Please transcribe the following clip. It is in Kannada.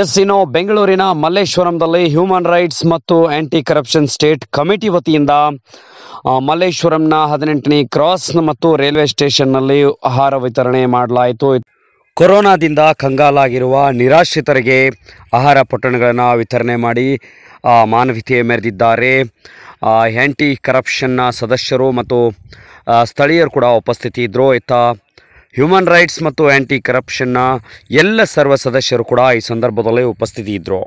ಎಸ್ ಇನ್ನು ಬೆಂಗಳೂರಿನ ಮಲ್ಲೇಶ್ವರಂದಲ್ಲಿ ಹ್ಯೂಮನ್ ರೈಟ್ಸ್ ಮತ್ತು ಆಂಟಿ ಕರಪ್ಷನ್ ಸ್ಟೇಟ್ ಕಮಿಟಿ ವತಿಯಿಂದ ಮಲ್ಲೇಶ್ವರಂನ ಹದಿನೆಂಟನೇ ಕ್ರಾಸ್ ಮತ್ತು ರೈಲ್ವೆ ಸ್ಟೇಷನ್ನಲ್ಲಿ ಆಹಾರ ವಿತರಣೆ ಮಾಡಲಾಯಿತು ಕೊರೋನಾದಿಂದ ಕಂಗಾಲಾಗಿರುವ ನಿರಾಶ್ರಿತರಿಗೆ ಆಹಾರ ಪೊಟ್ಟಣಗಳನ್ನು ವಿತರಣೆ ಮಾಡಿ ಮಾನವೀಯತೆ ಮೆರೆದಿದ್ದಾರೆ ಆ್ಯಂಟಿ ಕರಪ್ಷನ್ನ ಸದಸ್ಯರು ಮತ್ತು ಸ್ಥಳೀಯರು ಕೂಡ ಉಪಸ್ಥಿತಿ ಇದ್ದರು ಇತ್ತ ಹ್ಯೂಮನ್ ರೈಟ್ಸ್ ಮತ್ತು ಆ್ಯಂಟಿ ಕರಪ್ಷನ್ನ ಎಲ್ಲ ಸರ್ವ ಸದಸ್ಯರು ಕೂಡ ಈ ಸಂದರ್ಭದಲ್ಲಿ ಉಪಸ್ಥಿತಿ ಇದ್ದರು